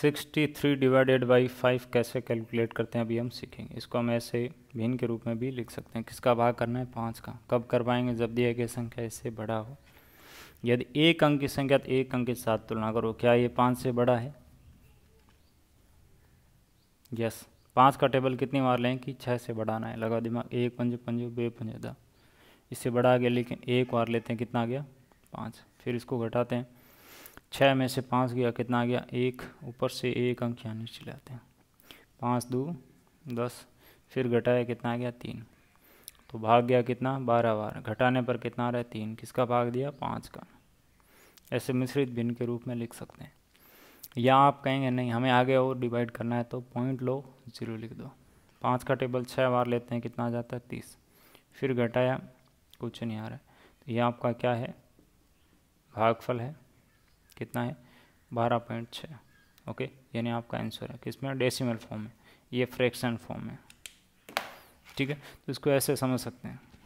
sixty three divided by five कैसे calculate करते हैं अभी हम सीखेंगे इसको हम ऐसे भिन्न के रूप में भी लिख सकते हैं किसका भाग करना है पाँच का कब कर पाएंगे जब दिया गया संख्या इससे बड़ा हो यदि एक अंक की संख्या तो एक अंक के साथ तुलना करो क्या ये पाँच से बड़ा है यस पाँच का टेबल कितनी बार लें कि छः से बढ़ाना है लगा दिमाग एक पंजे पंजे बे पंजे इससे बड़ा आ गया लेकिन एक बार लेते हैं कितना आ गया पाँच फिर इसको घटाते हैं छः में से पाँच गया कितना आ गया एक ऊपर से एक अंक यहाँ नीचे लाते हैं पाँच दो दस फिर घटाया कितना आ गया तीन तो भाग गया कितना बारह बार घटाने पर कितना आ रहा है तीन किसका भाग दिया पाँच का ऐसे मिश्रित भिन्न के रूप में लिख सकते हैं या आप कहेंगे नहीं हमें आगे और डिवाइड करना है तो पॉइंट लो जीरो लिख दो पाँच का टेबल छः बार लेते हैं कितना आ जाता है तीस फिर घटाया कुछ नहीं आ रहा है तो ये आपका क्या है भागफल है कितना है बारह पॉइंट छः ओके यानी आपका आंसर है किसमें डेसिमल फॉर्म में ये फ्रैक्शन फॉर्म है ठीक है तो इसको ऐसे समझ सकते हैं